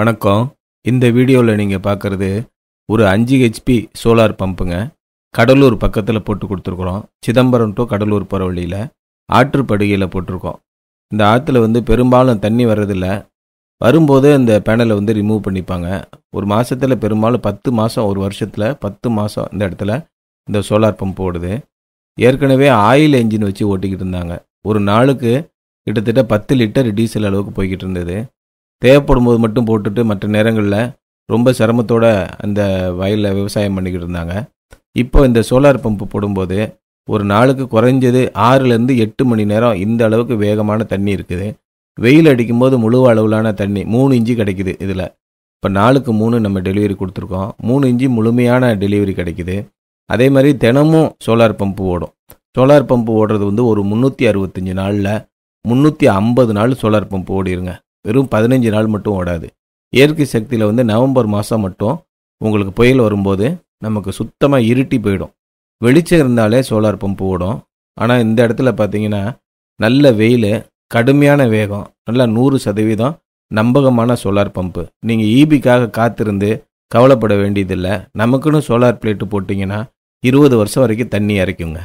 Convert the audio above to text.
வணக்கம் இந்த வீடியோவில் நீங்கள் பார்க்குறது ஒரு அஞ்சு ஹெச்பி சோலார் பம்புங்க கடலூர் பக்கத்தில் போட்டு கொடுத்துருக்குறோம் சிதம்பரம் டு கடலூர் போகிற வழியில் ஆற்றுப்படுகையில் போட்டிருக்கோம் இந்த ஆற்றுல வந்து பெரும்பாலும் தண்ணி வர்றதில்ல வரும்போது இந்த பேனலை வந்து ரிமூவ் பண்ணிப்பாங்க ஒரு மாதத்தில் பெரும்பாலும் பத்து மாதம் ஒரு வருஷத்தில் பத்து மாதம் இந்த இடத்துல இந்த சோலார் பம்ப் ஓடுது ஏற்கனவே ஆயில் என்ஜின் வச்சு ஓட்டிக்கிட்டு இருந்தாங்க ஒரு நாளுக்கு கிட்டத்தட்ட பத்து லிட்டர் டீசல் அளவுக்கு போய்கிட்டு இருந்தது தேவைப்படும் போது மட்டும் போட்டுட்டு மற்ற நேரங்களில் ரொம்ப சிரமத்தோடு அந்த வயலில் விவசாயம் பண்ணிக்கிட்டு இருந்தாங்க இப்போ இந்த சோலார் பம்பு போடும்போது ஒரு நாளுக்கு குறைஞ்சது ஆறுலேருந்து எட்டு மணி நேரம் இந்த அளவுக்கு வேகமான தண்ணி இருக்குது வெயில் அடிக்கும்போது முழு அளவிலான தண்ணி மூணு இஞ்சி கிடைக்குது இதில் இப்போ நாளுக்கு மூணு நம்ம டெலிவரி கொடுத்துருக்கோம் மூணு இஞ்சி முழுமையான டெலிவரி கிடைக்குது அதே மாதிரி தினமும் சோலார் பம்பு ஓடும் சோலார் பம்பு ஓடுறது வந்து ஒரு முந்நூற்றி அறுபத்தஞ்சி நாளில் முந்நூற்றி ஐம்பது நாள் சோலார் பம்பு ஓடிடுங்க வெறும் பதினஞ்சு நாள் மட்டும் ஓடாது இயற்கை சக்தியில் வந்து நவம்பர் மாதம் மட்டும் உங்களுக்கு புயல் வரும்போது நமக்கு சுத்தமாக இருட்டி போயிடும் வெளிச்சம் இருந்தாலே சோலார் பம்பு ஓடும் ஆனால் இந்த இடத்துல பார்த்தீங்கன்னா நல்ல வெயில் கடுமையான வேகம் நல்லா நூறு சதவீதம் நம்பகமான சோலார் பம்பு நீங்கள் ஈபிக்காக காத்திருந்து கவலைப்பட வேண்டியதில்லை நமக்குன்னு சோலார் பிளேட்டு போட்டிங்கன்னா இருபது வருஷம் வரைக்கும் தண்ணி இறைக்குங்க